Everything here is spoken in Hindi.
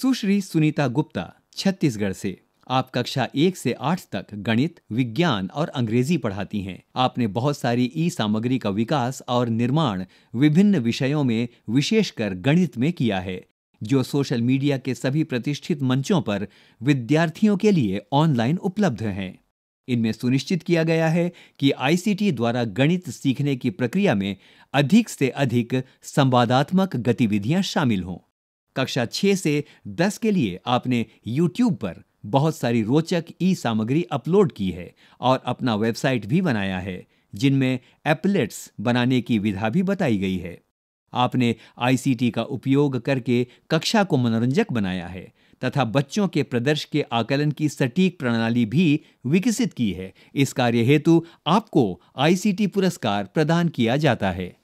सुश्री सुनीता गुप्ता छत्तीसगढ़ से आप कक्षा एक से आठ तक गणित विज्ञान और अंग्रेजी पढ़ाती हैं आपने बहुत सारी ई सामग्री का विकास और निर्माण विभिन्न विषयों में विशेषकर गणित में किया है जो सोशल मीडिया के सभी प्रतिष्ठित मंचों पर विद्यार्थियों के लिए ऑनलाइन उपलब्ध हैं इनमें सुनिश्चित किया गया है कि आईसीटी द्वारा गणित सीखने की प्रक्रिया में अधिक से अधिक संवादात्मक गतिविधियां शामिल हों कक्षा 6 से 10 के लिए आपने YouTube पर बहुत सारी रोचक ई सामग्री अपलोड की है और अपना वेबसाइट भी बनाया है जिनमें एपलेट्स बनाने की विधा भी बताई गई है आपने आईसीटी का उपयोग करके कक्षा को मनोरंजक बनाया है तथा बच्चों के प्रदर्श के आकलन की सटीक प्रणाली भी विकसित की है इस कार्य हेतु आपको आईसीटी पुरस्कार प्रदान किया जाता है